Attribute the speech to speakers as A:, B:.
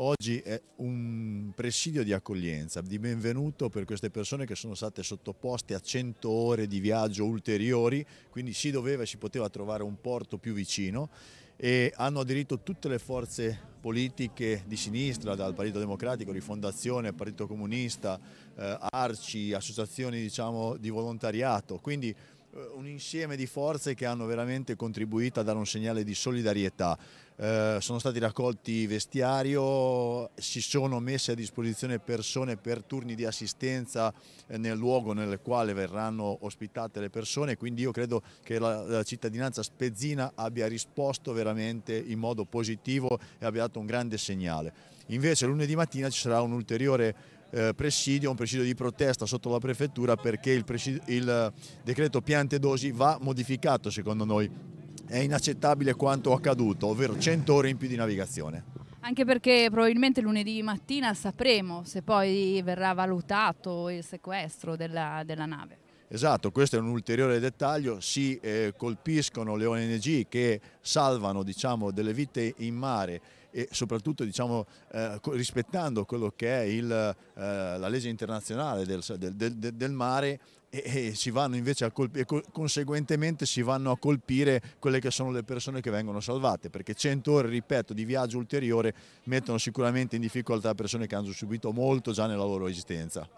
A: oggi è un presidio di accoglienza, di benvenuto per queste persone che sono state sottoposte a 100 ore di viaggio ulteriori, quindi si doveva e si poteva trovare un porto più vicino e hanno aderito tutte le forze politiche di sinistra, dal Partito Democratico, Rifondazione, Partito Comunista, eh, Arci, associazioni diciamo, di volontariato, quindi un insieme di forze che hanno veramente contribuito a dare un segnale di solidarietà. Eh, sono stati raccolti vestiario, si sono messe a disposizione persone per turni di assistenza eh, nel luogo nel quale verranno ospitate le persone, quindi io credo che la, la cittadinanza spezzina abbia risposto veramente in modo positivo e abbia dato un grande segnale. Invece lunedì mattina ci sarà un ulteriore eh, presidio, un presidio di protesta sotto la prefettura perché il, presidio, il eh, decreto piante dosi va modificato secondo noi. È inaccettabile quanto accaduto, ovvero 100 ore in più di navigazione.
B: Anche perché probabilmente lunedì mattina sapremo se poi verrà valutato il sequestro della, della nave.
A: Esatto, questo è un ulteriore dettaglio, si eh, colpiscono le ONG che salvano diciamo, delle vite in mare e soprattutto diciamo, eh, rispettando quello che è il, eh, la legge internazionale del, del, del, del mare e, e, si colpire, e, conseguentemente si vanno a colpire quelle che sono le persone che vengono salvate perché 100 ore, ripeto, di viaggio ulteriore mettono sicuramente in difficoltà persone che hanno subito molto già nella loro esistenza.